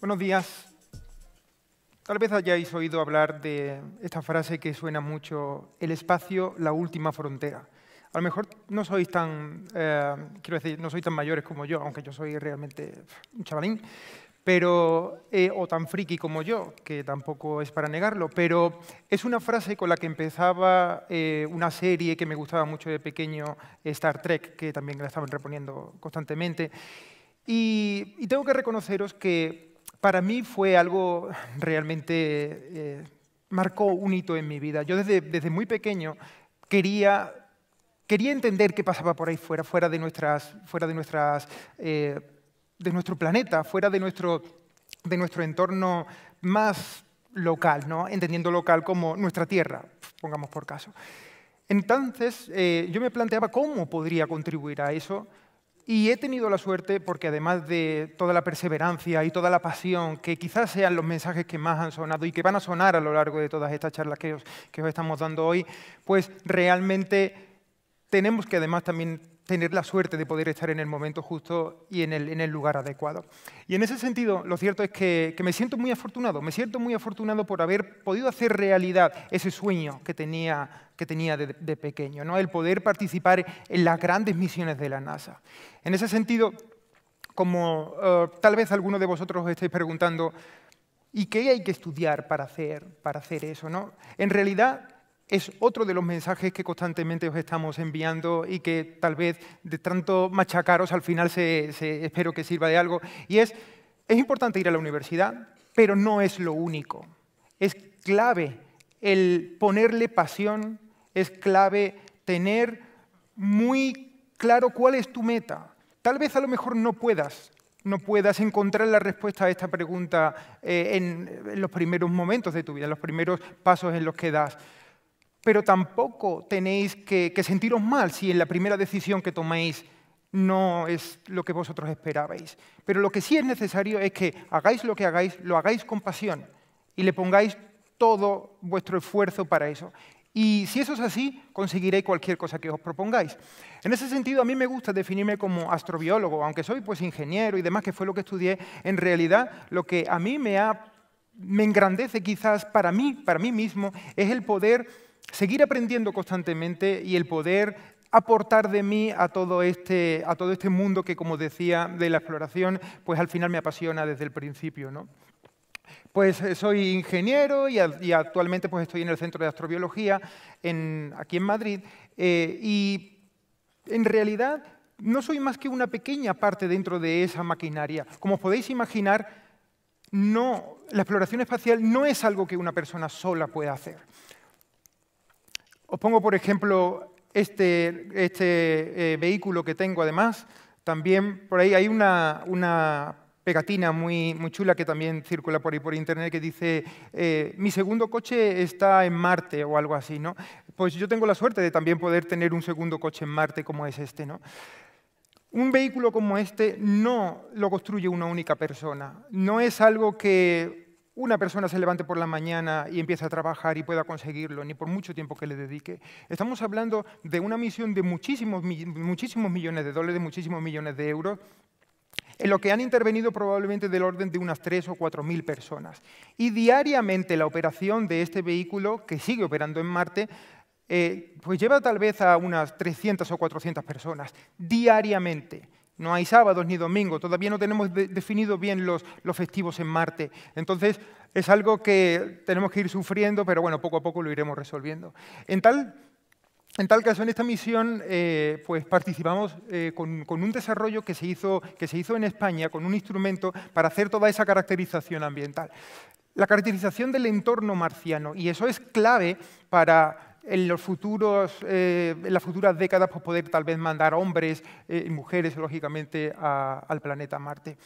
Buenos días. Tal vez hayáis oído hablar de esta frase que suena mucho, el espacio, la última frontera. A lo mejor no sois tan, eh, quiero decir, no sois tan mayores como yo, aunque yo soy realmente un chavalín, pero, eh, o tan friki como yo, que tampoco es para negarlo, pero es una frase con la que empezaba eh, una serie que me gustaba mucho de pequeño, Star Trek, que también la estaban reponiendo constantemente. Y, tengo que reconoceros que para mí fue algo realmente, eh, marcó un hito en mi vida. Yo desde, desde muy pequeño quería, quería entender qué pasaba por ahí fuera, fuera de nuestras... Fuera de nuestras de nuestro planeta, fuera de nuestro, de nuestro entorno más local, ¿no? entendiendo local como nuestra tierra, pongamos por caso. Entonces, eh, yo me planteaba cómo podría contribuir a eso y he tenido la suerte, porque además de toda la perseverancia y toda la pasión, que quizás sean los mensajes que más han sonado y que van a sonar a lo largo de todas estas charlas que que os estamos dando hoy, pues realmente tenemos que además también tener la suerte de poder estar en el momento justo y en el, en el lugar adecuado. Y en ese sentido, lo cierto es que, que, me siento muy afortunado, me siento muy afortunado por haber podido hacer realidad ese sueño que tenía, que tenía de, pequeño, ¿no? el poder participar en las grandes misiones de la NASA. En ese sentido, como eh, tal vez alguno de vosotros os estéis preguntando, ¿y qué hay que estudiar para hacer, para hacer eso? ¿no? En realidad, es otro de los mensajes que constantemente os estamos enviando y que tal vez de tanto machacaros al final se, espero que sirva de algo. Y es, es importante ir a la universidad, pero no es lo único. Es clave el ponerle pasión, es clave tener muy claro cuál es tu meta. Tal vez a lo mejor no puedas no puedas encontrar la respuesta a esta pregunta en, eh, en los primeros momentos de tu vida, en los primeros pasos en los que das pero tampoco tenéis que, sentiros mal si en la primera decisión que tomáis no es lo que vosotros esperabais. Pero lo que sí es necesario es que hagáis lo que hagáis, lo hagáis con pasión y le pongáis todo vuestro esfuerzo para eso. Y si eso es así, conseguiréis cualquier cosa que os propongáis. En ese sentido, a mí me gusta definirme como astrobiólogo, aunque soy pues ingeniero y demás, que fue lo que estudié, en realidad lo que a mí me, me engrandece quizás para mí, para mí mismo, es el poder seguir aprendiendo constantemente y el poder aportar de mí a todo, este, a todo este mundo que, como decía, de la exploración, pues al final me apasiona desde el principio. ¿no? Pues eh, soy ingeniero y, actualmente pues estoy en el Centro de Astrobiología aquí en Madrid eh, y en realidad no soy más que una pequeña parte dentro de esa maquinaria. Como podéis imaginar, no, la exploración espacial no es algo que una persona sola pueda hacer. Os pongo, por ejemplo, este, este eh, vehículo que tengo además. También por ahí hay una, pegatina muy, chula que también circula por ahí por internet que dice eh, mi segundo coche está en Marte o algo así, ¿no? Pues yo tengo la suerte de también poder tener un segundo coche en Marte como es este, ¿no? Un vehículo como este no lo construye una única persona, no es algo que una persona se levante por la mañana y empieza a trabajar y pueda conseguirlo, ni por mucho tiempo que le dedique. Estamos hablando de una misión de muchísimos, muchísimos millones de dólares, de muchísimos millones de euros, en lo que han intervenido probablemente del orden de unas 3 o 4 mil personas. Y diariamente la operación de este vehículo, que sigue operando en Marte, eh, pues lleva tal vez a unas 300 o 400 personas, diariamente. No hay sábados ni domingos, todavía no tenemos definido bien los, los, festivos en Marte. Entonces, es algo que tenemos que ir sufriendo, pero bueno, poco a poco lo iremos resolviendo. En tal, caso, en esta misión, eh, pues participamos eh, con, un desarrollo que se hizo en España, con un instrumento para hacer toda esa caracterización ambiental. La caracterización del entorno marciano, y eso es clave para en, los futuros, eh, en las futuras décadas pues, poder tal vez mandar hombres eh, y mujeres, lógicamente, al planeta Marte.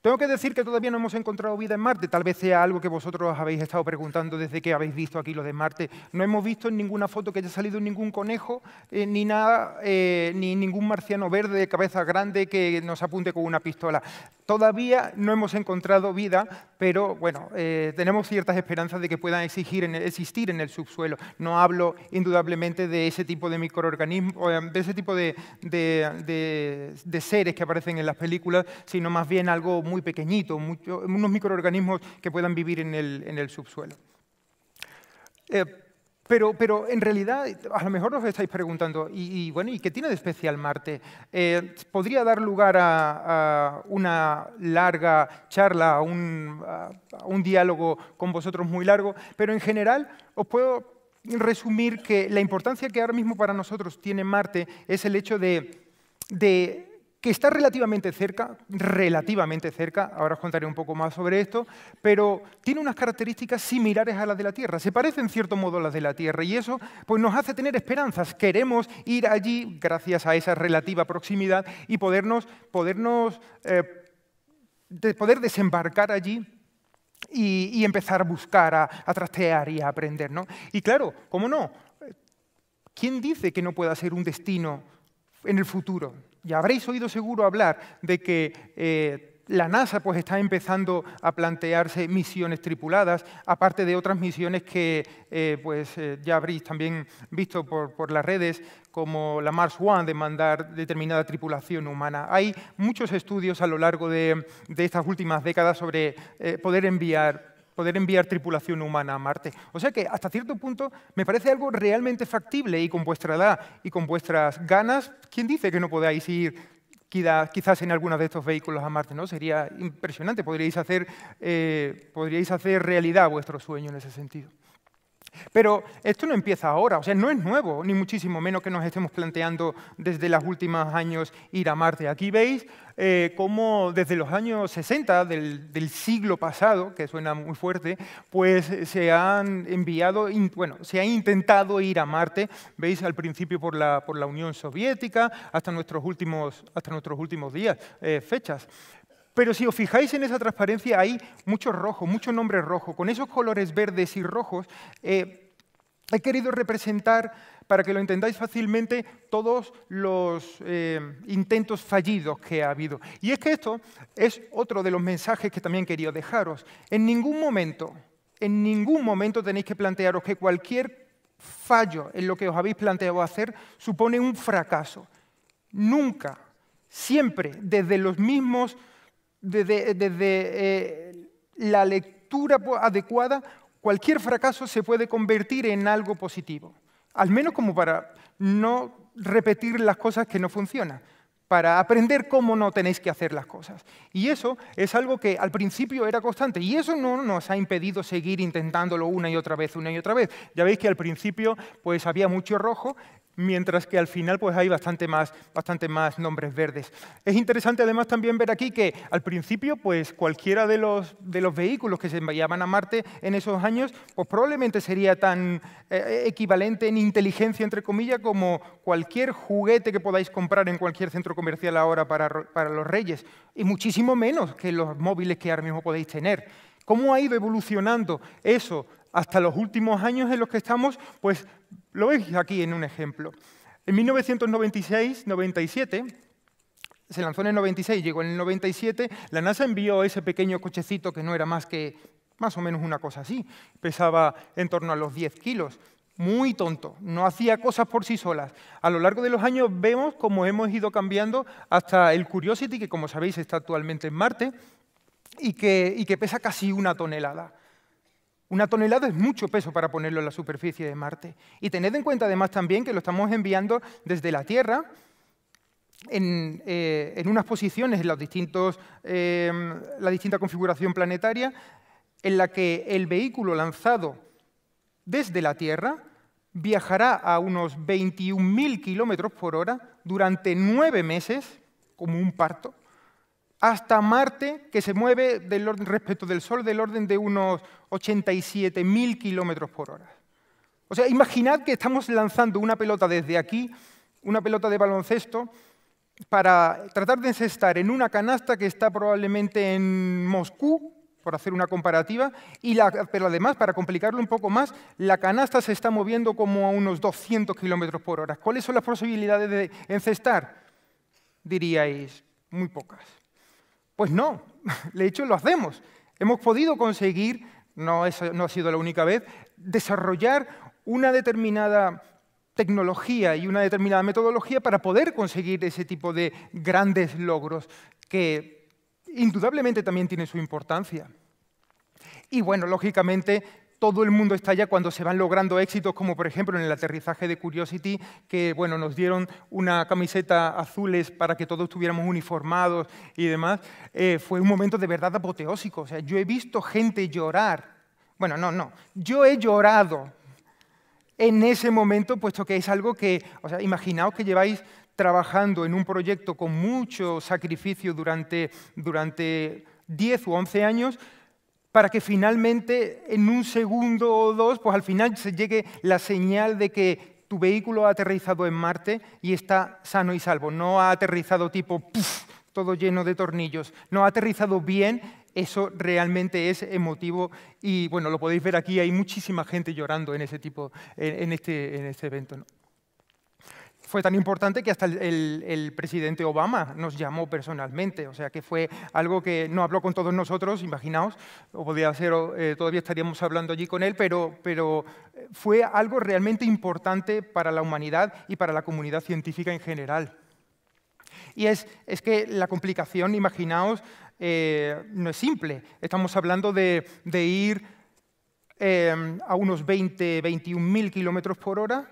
Tengo que decir que todavía no hemos encontrado vida en Marte, tal vez sea algo que vosotros habéis estado preguntando desde que habéis visto aquí lo de Marte. No hemos visto en ninguna foto que haya salido ningún conejo, eh, ni nada, ni ningún marciano verde de cabeza grande que nos apunte con una pistola. Todavía no hemos encontrado vida, pero bueno, eh, tenemos ciertas esperanzas de que puedan existir en el subsuelo. No hablo indudablemente de ese tipo de microorganismos, em, de ese tipo de, seres que aparecen en las películas, sino más bien algo muy pequeñito, unos microorganismos que puedan vivir en el, subsuelo. Eh, pero, pero, en realidad, a lo mejor os estáis preguntando, ¿y, bueno, ¿y qué tiene de especial Marte? Eh, ¿Podría dar lugar a, una larga charla, a un, diálogo con vosotros muy largo? Pero en general os puedo resumir que la importancia que ahora mismo para nosotros tiene Marte es el hecho de que está relativamente cerca, relativamente cerca, ahora os contaré un poco más sobre esto, pero tiene unas características similares a las de la Tierra, se parece en cierto modo a las de la Tierra y eso pues, nos hace tener esperanzas, queremos ir allí gracias a esa relativa proximidad y podernos, podernos eh, poder desembarcar allí y, empezar a buscar, a, trastear y a aprender. Y claro, ¿cómo no? ¿Quién dice que no pueda ser un destino en el futuro? Y habréis oído seguro hablar de que eh, la NASA pues, está empezando a plantearse misiones tripuladas, aparte de otras misiones que eh, pues, eh, ya habréis también visto por, las redes, como la Mars One, de mandar determinada tripulación humana. Hay muchos estudios a lo largo de, de estas últimas décadas sobre poder enviar poder enviar tripulación humana a Marte. O sea que hasta cierto punto me parece algo realmente factible y con vuestra edad y con vuestras ganas, ¿quién dice que no podáis ir quizás en alguno de estos vehículos a Marte? ¿no? Sería impresionante, podríais hacer, eh, podríais hacer realidad vuestro sueño en ese sentido. Pero esto no empieza ahora, o sea, no es nuevo, ni muchísimo menos que nos estemos planteando desde los últimos años ir a Marte. Aquí veis eh, cómo desde los años 60 del, siglo pasado, que suena muy fuerte, pues se han enviado, bueno, se ha intentado ir a Marte, veis al principio por la, Unión Soviética, hasta nuestros últimos, hasta nuestros últimos días, eh, fechas. Pero si os fijáis en esa transparencia, hay mucho rojo, muchos nombres rojos. Con esos colores verdes y rojos eh, he querido representar, para que lo entendáis fácilmente, todos los eh, intentos fallidos que ha habido. Y es que esto es otro de los mensajes que también quería dejaros. En ningún momento, en ningún momento tenéis que plantearos que cualquier fallo en lo que os habéis planteado hacer supone un fracaso. Nunca, siempre, desde los mismos desde, eh, la lectura adecuada, cualquier fracaso se puede convertir en algo positivo. Al menos como para no repetir las cosas que no funcionan, para aprender cómo no tenéis que hacer las cosas. Y eso es algo que al principio era constante y eso no nos ha impedido seguir intentándolo una y otra vez, una y otra vez. Ya veis que al principio pues había mucho rojo mientras que al final pues hay bastante más, bastante más nombres verdes. Es interesante además también ver aquí que al principio pues cualquiera de los, de los vehículos que se enviaban a Marte en esos años pues probablemente sería tan eh, equivalente en inteligencia entre comillas como cualquier juguete que podáis comprar en cualquier centro comercial ahora para, para los reyes y muchísimo menos que los móviles que ahora mismo podéis tener. ¿Cómo ha ido evolucionando eso hasta los últimos años en los que estamos, pues lo veis aquí en un ejemplo. En 1996-97, se lanzó en el 96, llegó en el 97, la NASA envió ese pequeño cochecito que no era más que más o menos una cosa así, pesaba en torno a los 10 kilos, muy tonto, no hacía cosas por sí solas. A lo largo de los años vemos cómo hemos ido cambiando hasta el Curiosity, que como sabéis está actualmente en Marte, y que, y que pesa casi una tonelada. Una tonelada es mucho peso para ponerlo en la superficie de Marte. Y tened en cuenta además también que lo estamos enviando desde la Tierra en, eh, unas posiciones, en em, la distinta configuración planetaria, en la que el vehículo lanzado desde la Tierra viajará a unos 21.000 kilómetros por hora durante nueve meses, como un parto, hasta Marte, que se mueve respecto del Sol del orden de unos 87.000 kilómetros por hora. O sea, imaginad que estamos lanzando una pelota desde aquí, una pelota de baloncesto, para tratar de encestar en una canasta que está probablemente en Moscú, por hacer una comparativa, y pero además, para complicarlo un poco más, la canasta se está moviendo como a unos 200 kilómetros por hora. ¿Cuáles son las posibilidades de encestar? Diríais, muy pocas. Pues no, de hecho lo hacemos. Hemos podido conseguir, no, ha sido la única vez, desarrollar una determinada tecnología y una determinada metodología para poder conseguir ese tipo de grandes logros que indudablemente también tienen su importancia. Y bueno, lógicamente todo el mundo estalla cuando se van logrando éxitos, como por ejemplo en el aterrizaje de Curiosity, que bueno, nos dieron una camiseta azules para que todos estuviéramos uniformados y demás. Eh, fue un momento de verdad apoteósico. O sea, yo he visto gente llorar. Bueno, no, no. Yo he llorado en ese momento, puesto que es algo que, o sea, imaginaos que lleváis trabajando en un proyecto con mucho sacrificio durante, durante 10 u 11 años para que finalmente en un segundo o dos, pues al final se llegue la señal de que tu vehículo ha aterrizado en Marte y está sano y salvo. No ha aterrizado tipo puff, todo lleno de tornillos. No ha aterrizado bien. Eso realmente es emotivo y bueno, lo podéis ver aquí, hay muchísima gente llorando en, ese tipo, en, este, en este evento fue tan importante que hasta el, presidente Obama nos llamó personalmente, o sea que fue algo que no habló con todos nosotros, imaginaos, o podía ser, eh, todavía estaríamos hablando allí con él, pero, eh, fue algo realmente importante para la humanidad y para la comunidad científica en general. Y es, que la complicación, imaginaos, eh, no es simple. Estamos hablando de, ir a unos 20, 21 mil kilómetros por hora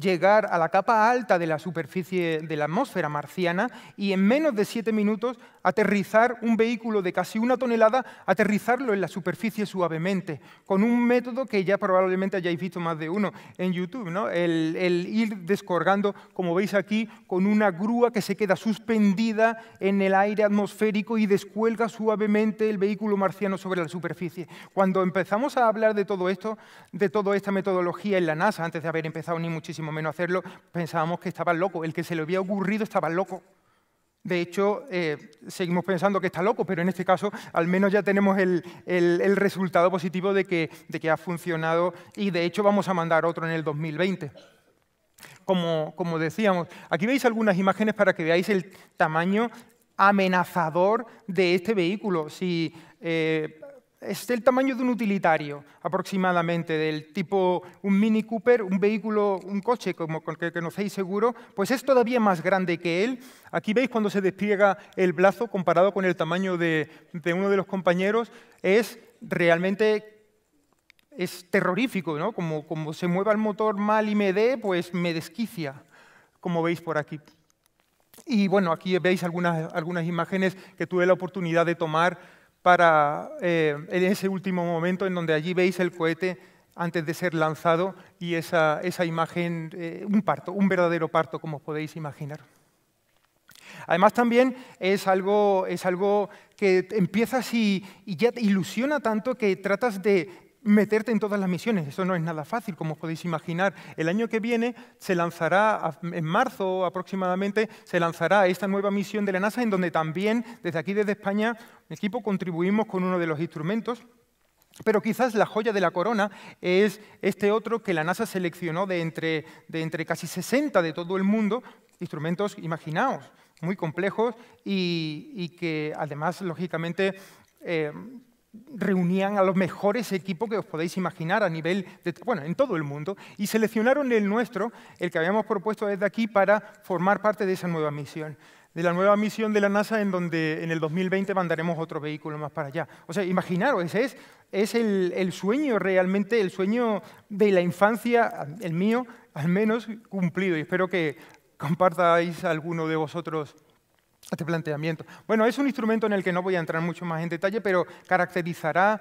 llegar a la capa alta de la superficie de la atmósfera marciana y en menos de siete minutos aterrizar un vehículo de casi una tonelada, aterrizarlo en la superficie suavemente, con un método que ya probablemente hayáis visto más de uno en YouTube, ¿no? el, el ir descorgando, como veis aquí, con una grúa que se queda suspendida en el aire atmosférico y descuelga suavemente el vehículo marciano sobre la superficie. Cuando empezamos a hablar de todo esto, de toda esta metodología en la NASA, antes de haber empezado ni muchísimo como menos hacerlo, pensábamos que estaba loco. El que se le había ocurrido estaba loco. De hecho, eh, seguimos pensando que está loco, pero en este caso al menos ya tenemos el, resultado positivo de que, que, ha funcionado y de hecho vamos a mandar otro en el 2020. Como, decíamos, aquí veis algunas imágenes para que veáis el tamaño amenazador de este vehículo. Si eh, es del tamaño de un utilitario aproximadamente, del tipo un Mini Cooper, un vehículo, un coche como con que conocéis seguro, pues es todavía más grande que él. Aquí veis cuando se despliega el brazo comparado con el tamaño de, uno de los compañeros, es realmente es terrorífico, ¿no? Como, como se mueva el motor mal y me dé, pues me desquicia, como veis por aquí. Y bueno, aquí veis algunas, algunas imágenes que tuve la oportunidad de tomar para eh, en ese último momento en donde allí veis el cohete antes de ser lanzado y esa, esa imagen, eh, un parto, un verdadero parto, como podéis imaginar. Además también es algo, es algo que empiezas y, y ya ilusiona tanto que tratas de meterte en todas las misiones. Eso no es nada fácil, como os podéis imaginar. El año que viene se lanzará, en marzo aproximadamente, se lanzará esta nueva misión de la NASA, en donde también, desde aquí, desde España, mi equipo contribuimos con uno de los instrumentos. Pero quizás la joya de la corona es este otro que la NASA seleccionó de entre, de entre casi 60 de todo el mundo, instrumentos, imaginaos, muy complejos y, que además, lógicamente, eh, reunían a los mejores equipos que os podéis imaginar a nivel, de, bueno, en todo el mundo, y seleccionaron el nuestro, el que habíamos propuesto desde aquí, para formar parte de esa nueva misión. De la nueva misión de la NASA, en donde en el 2020 mandaremos otro vehículo más para allá. O sea, imaginaros, ese es, es el, el sueño realmente, el sueño de la infancia, el mío, al menos cumplido, y espero que compartáis alguno de vosotros este planteamiento. Bueno, es un instrumento en el que no voy a entrar mucho más en detalle, pero caracterizará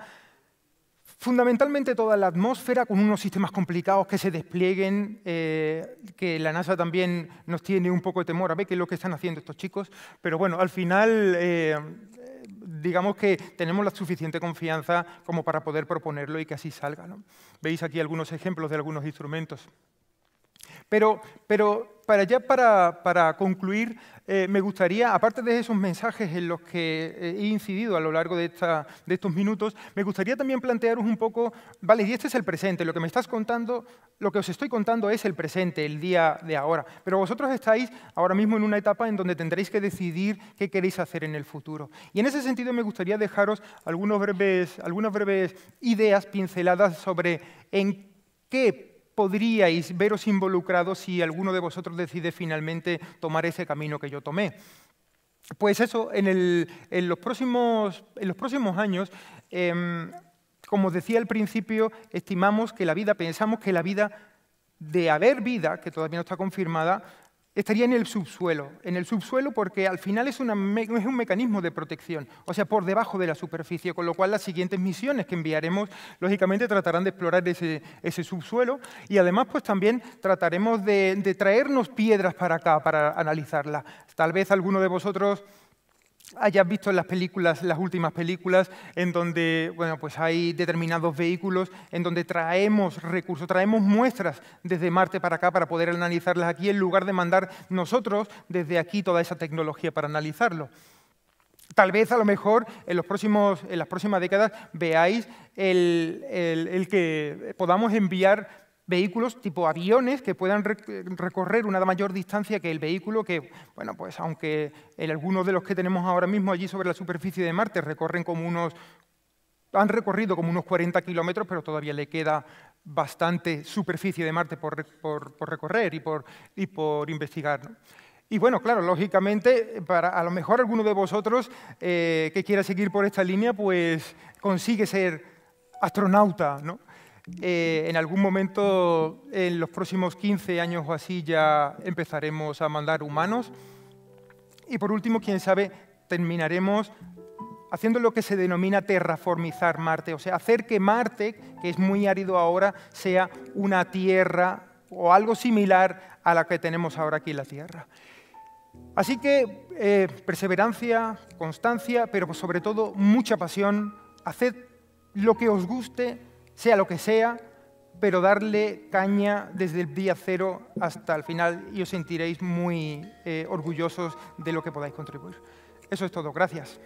fundamentalmente toda la atmósfera con unos sistemas complicados que se desplieguen, eh, que la NASA también nos tiene un poco de temor a ver qué es lo que están haciendo estos chicos, pero bueno, al final eh, digamos que tenemos la suficiente confianza como para poder proponerlo y que así salga. Veis aquí algunos ejemplos de algunos instrumentos. Pero, pero para ya para, para concluir, eh, me gustaría, aparte de esos mensajes en los que eh, he incidido a lo largo de, esta, de estos minutos, me gustaría también plantearos un poco, vale, y este es el presente, lo que me estás contando, lo que os estoy contando es el presente, el día de ahora, pero vosotros estáis ahora mismo en una etapa en donde tendréis que decidir qué queréis hacer en el futuro. Y en ese sentido me gustaría dejaros algunos breves, algunas breves ideas pinceladas sobre en qué podríais veros involucrados si alguno de vosotros decide finalmente tomar ese camino que yo tomé. Pues eso, en, los, próximos, años, em, como os decía al principio, estimamos que la vida, pensamos que la vida de haber vida, que todavía no está confirmada, estaría en el subsuelo. En el subsuelo porque al final es, un mecanismo de protección, o sea, por debajo de la superficie, con lo cual las siguientes misiones que enviaremos, lógicamente, tratarán de explorar ese, subsuelo y además, pues también trataremos de, de traernos piedras para acá, para analizarlas. Tal vez alguno de vosotros hayas visto en las películas, las últimas películas, en donde bueno, pues hay determinados vehículos, en donde traemos recursos, traemos muestras desde Marte para acá para poder analizarlas aquí, en lugar de mandar nosotros desde aquí toda esa tecnología para analizarlo. Tal vez a lo mejor en, los próximos, en las próximas décadas veáis el que podamos enviar vehículos tipo aviones que puedan recorrer una mayor distancia que el vehículo que, bueno, pues aunque algunos de los que tenemos ahora mismo allí sobre la superficie de Marte recorren como unos, han recorrido como unos 40 kilómetros, pero todavía le queda bastante superficie de Marte por, recorrer y por, y por investigar. Y bueno, claro, lógicamente, para a lo mejor alguno de vosotros eh, que quiera seguir por esta línea, pues consigue ser astronauta, ¿no? Eh, en algún momento, en los próximos 15 años o así, ya empezaremos a mandar humanos. Y por último, quién sabe, terminaremos haciendo lo que se denomina terraformizar Marte, o sea, hacer que Marte, que es muy árido ahora, sea una tierra o algo similar a la que tenemos ahora aquí en la Tierra. Así que eh, perseverancia, constancia, pero sobre todo mucha pasión, haced lo que os guste, sea lo que sea, pero darle caña desde el día cero hasta el final y os sentiréis muy eh, orgullosos de lo que podáis contribuir. Eso es todo, gracias.